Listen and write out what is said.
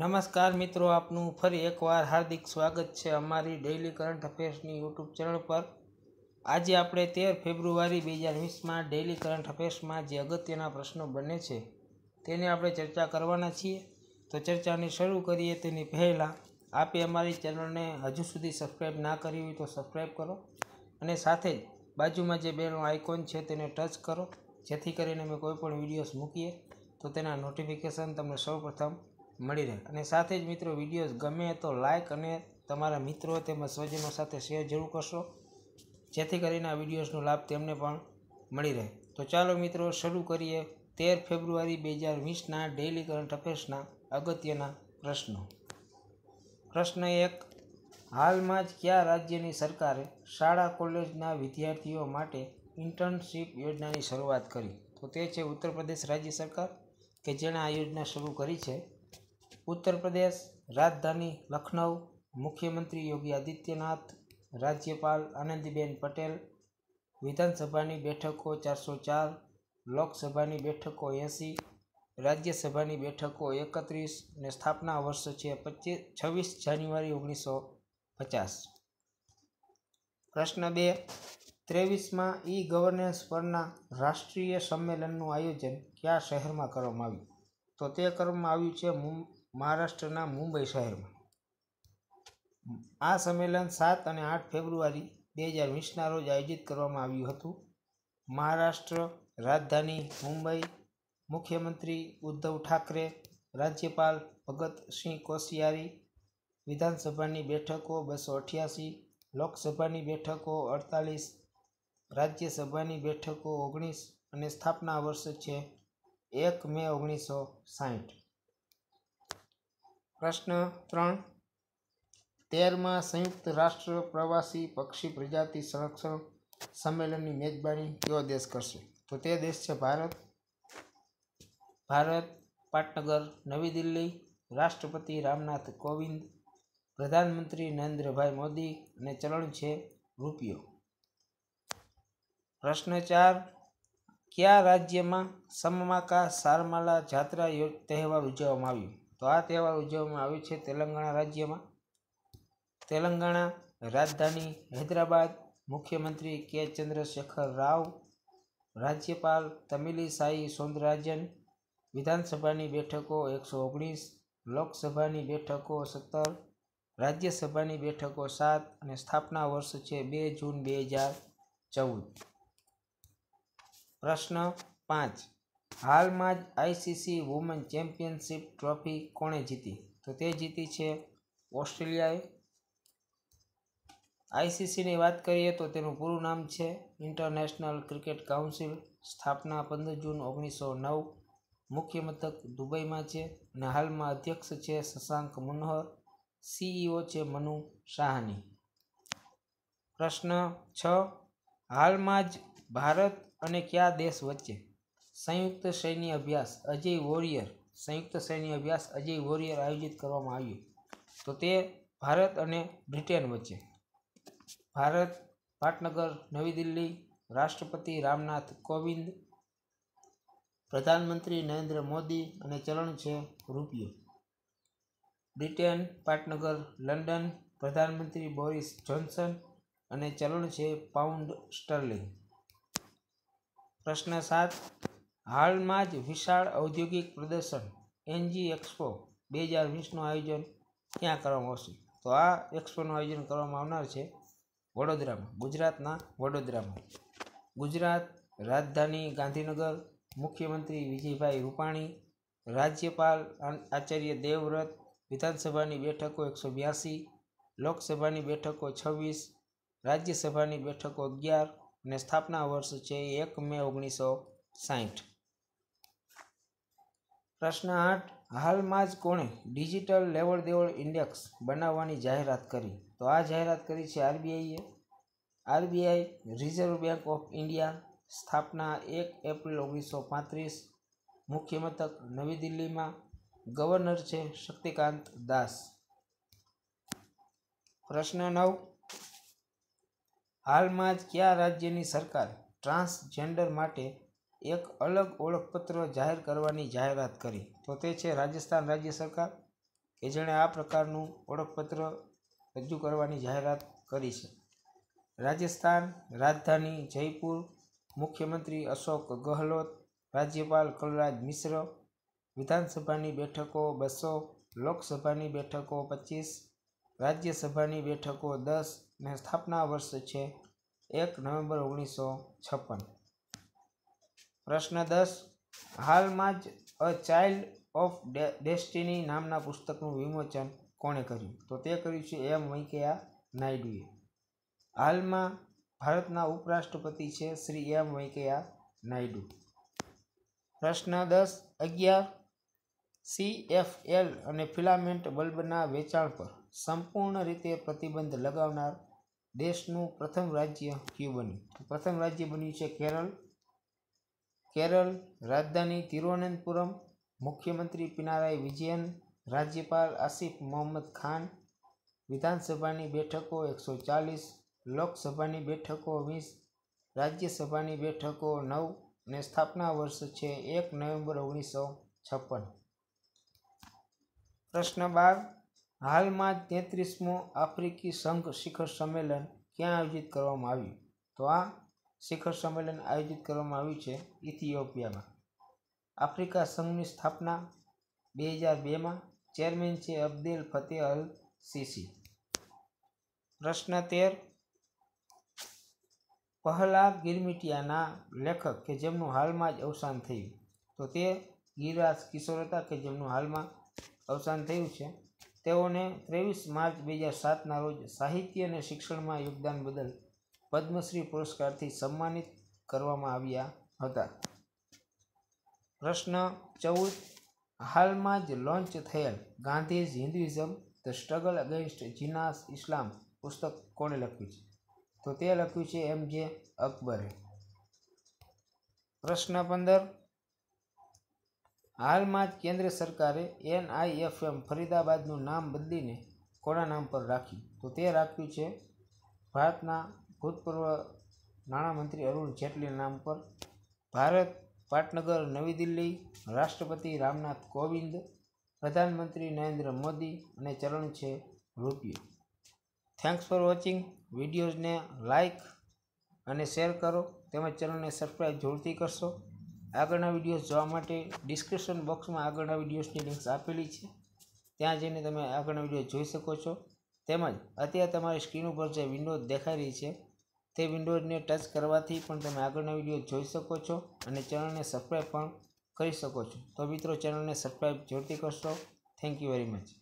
નમસ્કાર મિત્રો આપનું ફરી એકવાર હાર્દિક સ્વાગત છે અમારી ડેઇલી કરંટ અફેર્સની યુટ્યુબ ચેનલ પર આજે આપણે તેર ફેબ્રુઆરી બે હજાર વીસમાં ડેઇલી કરંટ અફેર્સમાં જે અગત્યના પ્રશ્નો બને છે તેની આપણે ચર્ચા કરવાના છીએ તો ચર્ચાને શરૂ કરીએ તેની પહેલાં આપે અમારી ચેનલને હજુ સુધી સબસ્ક્રાઈબ ના કરી હોય તો સબસ્ક્રાઈબ કરો અને સાથે જ બાજુમાં જે બેલનું આઇકોન છે તેને ટચ કરો જેથી કરીને અમે કોઈપણ વિડીયોઝ મૂકીએ તો તેના નોટિફિકેશન તમને સૌપ્રથમ મળી રહે અને સાથે જ મિત્રો વિડીયો ગમે તો લાઇક અને તમારા મિત્રો તેમજ સ્વજનો સાથે શેર જરૂર કરશો જેથી કરીને આ વિડીયોઝનો લાભ તેમને પણ મળી રહે તો ચાલો મિત્રો શરૂ કરીએ તેર ફેબ્રુઆરી બે હજાર વીસના ડેઇલી કરંટ અફેર્સના અગત્યના પ્રશ્નો પ્રશ્ન એક હાલમાં જ કયા રાજ્યની સરકારે શાળા કોલેજના વિદ્યાર્થીઓ માટે ઇન્ટર્નશીપ યોજનાની શરૂઆત કરી તો તે છે ઉત્તર પ્રદેશ રાજ્ય સરકાર કે જેણે આ યોજના શરૂ કરી છે ઉત્તર પ્રદેશ રાજધાની લખનઉ મુખ્યમંત્રી યોગી આદિત્યનાથ રાજ્યપાલ આનંદીબેન પટેલ વિધાનસભાની બેઠકો ચારસો ચાર લોકસભાની બેઠકો એંસી રાજ્યસભાની બેઠકો એકત્રીસ ને સ્થાપના વર્ષ છે પચીસ છવ્વીસ જાન્યુઆરી ઓગણીસો પચાસ પ્રશ્ન બે ત્રેવીસમાં ઈ ગવર્નન્સ પરના રાષ્ટ્રીય સંમેલનનું આયોજન કયા શહેરમાં કરવામાં આવ્યું તો તે કરવામાં આવ્યું છે મહારાષ્ટ્રના મુંબઈ શહેરમાં આ સંમેલન સાત અને આઠ ફેબ્રુઆરી બે હજાર વીસના રોજ આયોજિત કરવામાં આવ્યું હતું મહારાષ્ટ્ર રાજધાની મુંબઈ મુખ્યમંત્રી ઉદ્ધવ ઠાકરે રાજ્યપાલ ભગતસિંહ કોશિયારી વિધાનસભાની બેઠકો બસો અઠ્યાસી લોકસભાની બેઠકો અડતાલીસ રાજ્યસભાની બેઠકો ઓગણીસ અને સ્થાપના વર્ષ છે એક મે ઓગણીસો સાઠ પ્રશ્ન ત્રણ તેરમાં સંયુક્ત રાષ્ટ્ર પ્રવાસી પક્ષી પ્રજાતિ સંરક્ષણ સંમેલનની મેજબાની કયો દેશ કરશે તો તે દેશ છે ભારત ભારત પાટનગર નવી દિલ્હી રાષ્ટ્રપતિ રામનાથ કોવિંદ પ્રધાનમંત્રી નરેન્દ્રભાઈ મોદી અને ચલણ છે રૂપિયો પ્રશ્ન ચાર કયા રાજ્યમાં સમમાકા સારમાલા જાત્રા તહેવાર ઉજવવામાં આવ્યું તો આ તહેવાર ઉજવવામાં આવ્યો છે તેલંગાણા રાજ્યમાં તેલંગાણા રાજધાની હૈદરાબાદ મુખ્યમંત્રી કે ચંદ્રશેખર રાવ રાજ્યપાલ તમિલીસાઈ સૌંદરાજન વિધાનસભાની બેઠકો એકસો ઓગણીસ લોકસભાની બેઠકો સત્તર રાજ્યસભાની બેઠકો સાત અને સ્થાપના વર્ષ છે બે જૂન બે હજાર ચૌદ પ્રશ્ન પાંચ હાલમાં જ આઈસીસી વુમન ચેમ્પિયનશિપ ટ્રોફી કોણે જીતી તો તે જીતી છે ઓસ્ટ્રેલિયાએ આઈસીસીની વાત કરીએ તો તેનું પૂરું નામ છે ઇન્ટરનેશનલ ક્રિકેટ કાઉન્સિલ સ્થાપના પંદર જૂન ઓગણીસો નવ મુખ્ય મથક દુબઈમાં છે અને હાલમાં અધ્યક્ષ છે શશાંક મનોહર સીઈઓ છે મનુ સાહાની પ્રશ્ન છ હાલમાં જ ભારત અને કયા દેશ વચ્ચે સંયુક્ત સૈન્ય અભ્યાસ અજય વોરિયર સંયુક્ત સૈન્ય અભ્યાસ અજય વોરિયર આયોજિત કરવામાં આવ્યું તો તે ભારત અને બ્રિટન વચ્ચે ભારત પાટનગર નવી દિલ્હી રાષ્ટ્રપતિ રામનાથ કોવિંદ પ્રધાનમંત્રી નરેન્દ્ર મોદી અને ચલણ છે રૂપિયો બ્રિટન પાટનગર લંડન પ્રધાનમંત્રી બોરિસ જોન્સન અને ચલણ છે પાઉન્ડ સ્ટર્લિંગ પ્રશ્ન સાત હાલમાં જ વિશાળ ઔદ્યોગિક પ્રદર્શન એનજી એક્સપો બે હજાર વીસનું આયોજન ક્યાં કરવામાં આવશે તો આ એક્સપોનું આયોજન કરવામાં આવનાર છે વડોદરામાં ગુજરાતના વડોદરામાં ગુજરાત રાજધાની ગાંધીનગર મુખ્યમંત્રી વિજયભાઈ રૂપાણી રાજ્યપાલ આચાર્ય દેવવ્રત વિધાનસભાની બેઠકો એકસો બ્યાસી લોકસભાની બેઠકો છવ્વીસ રાજ્યસભાની બેઠકો અગિયાર અને સ્થાપના વર્ષ છે એક મે ઓગણીસો સાહીઠ પ્રશ્ન આઠ હાલમાં જ કોણે ડિજિટલ લેવડ દેવડ ઇન્ડેક્સ બનાવવાની જાહેરાત કરી તો આ જાહેરાત કરી છે આરબીઆઈએ RBI reserve bank of India સ્થાપના એક એપ્રિલ ઓગણીસો પાંત્રીસ મુખ્ય મથક નવી દિલ્હીમાં ગવર્નર છે શક્તિકાંત દાસ પ્રશ્ન નવ હાલમાં જ કયા રાજ્યની સરકાર ટ્રાન્સજેન્ડર માટે એક અલગ ઓળખપત્ર જાહેર કરવાની જાહેરાત કરી તો તે છે રાજસ્થાન રાજ્ય સરકાર કે જેણે આ પ્રકારનું ઓળખપત્ર રજૂ કરવાની જાહેરાત કરી છે રાજસ્થાન રાજધાની જયપુર મુખ્યમંત્રી અશોક ગહલોત રાજ્યપાલ કલરાજ મિશ્ર વિધાનસભાની બેઠકો બસો લોકસભાની બેઠકો પચીસ રાજ્યસભાની બેઠકો દસ ને સ્થાપના વર્ષ છે એક નવેમ્બર ઓગણીસો છપ્પન પ્રશ્ન દસ હાલમાં જ અ ચાઇલ્ડ ઓફ ડેસ્ટિની નામના પુસ્તકનું વિમોચન કોણે કર્યું તો તે કર્યું છે એમ વેંકૈયા નાયડુએ હાલમાં ભારતના ઉપરાષ્ટ્રપતિ છે શ્રી એમ વેંકૈયા નાયડુ પ્રશ્ન દસ અગિયાર સી એફ એલ અને ફિલામેન્ટ બલ્બના વેચાણ પર સંપૂર્ણ રીતે પ્રતિબંધ લગાવનાર દેશનું પ્રથમ રાજ્ય ક્યુ બન્યું પ્રથમ રાજ્ય બન્યું છે કેરળ કેરળ રાજધાની તિરુવનંતપુરમ મુખ્યમંત્રી પિનારાય વિજયન રાજ્યપાલ આસિફ મોહમ્મદ ખાન વિધાનસભાની બેઠકો એકસો ચાલીસ લોકસભાની બેઠકો વીસ રાજ્યસભાની બેઠકો નવ અને સ્થાપના વર્ષ છે એક નવેમ્બર ઓગણીસો છપ્પન પ્રશ્ન બાર હાલમાં તેત્રીસમું આફ્રિકી સંઘ શિખર સંમેલન ક્યાં આયોજિત કરવામાં આવ્યું તો આ શિખર સંમેલન આયોજિત કરવામાં આવ્યું છે ઇથિયોપિયામાં આફ્રિકા સંઘની સ્થાપના બે હજાર બેમાં ચેરમેન છે અબ્દેલ ફતેહ અલ સીસી પ્રશ્ન તેર પહલાદ ગિરમિટિયાના લેખક કે જેમનું હાલમાં જ અવસાન થયું તો તે ગિરિરાજ કિશોર હતા કે જેમનું હાલમાં અવસાન થયું છે તેઓને ત્રેવીસ માર્ચ બે હજાર સાતના રોજ સાહિત્ય અને શિક્ષણમાં યોગદાન બદલ પદ્મશ્રી પુરસ્કારથી સન્માનિત કરવામાં આવ્યા હતા પ્રશ્ન ચૌદ હાલમાં જ લોન્ચ થયેલ Gandhi's Hinduism the struggle against Jinnah's Islam પુસ્તક કોણે લખ્યું છે તો તે લખ્યું છે એમ જે અકબરે પ્રશ્ન પંદર હાલમાં જ કેન્દ્ર સરકારે એનઆઈએફએમ ફરીદાબાદનું નામ બદલીને કોના નામ પર રાખ્યું તો તે રાખ્યું છે ભારતના ભૂતપૂર્વ નાણામંત્રી અરુણ જેટલી નામ પર ભારત પાટનગર નવી દિલ્હી રાષ્ટ્રપતિ રામનાથ કોવિંદ પ્રધાનમંત્રી નરેન્દ્ર મોદી અને ચરણ છે રૂપિયો થેન્ક્સ ફોર વોચિંગ વિડીયોઝને લાઇક અને શેર કરો તેમજ ચેનલને સબસ્ક્રાઈબ જરૂરથી કરશો આગળના વિડીયોઝ જોવા માટે ડિસ્ક્રિપ્શન બોક્સમાં આગળના વિડીયોઝની લિંક્સ આપેલી છે ત્યાં જઈને તમે આગળના વિડીયો જોઈ શકો છો તેમજ અત્યારે તમારી સ્ક્રીન ઉપર જે વિન્ડો દેખાઈ રહી છે તે વિન્ડોને ટચ કરવાથી પણ તમે આગળના વિડીયો જોઈ શકો છો અને ચેનલને સબસ્ક્રાઈબ પણ કરી શકો છો તો મિત્રો ચેનલને સબસ્ક્રાઈબ જરૂરથી કરશો થેન્ક યુ વેરી મચ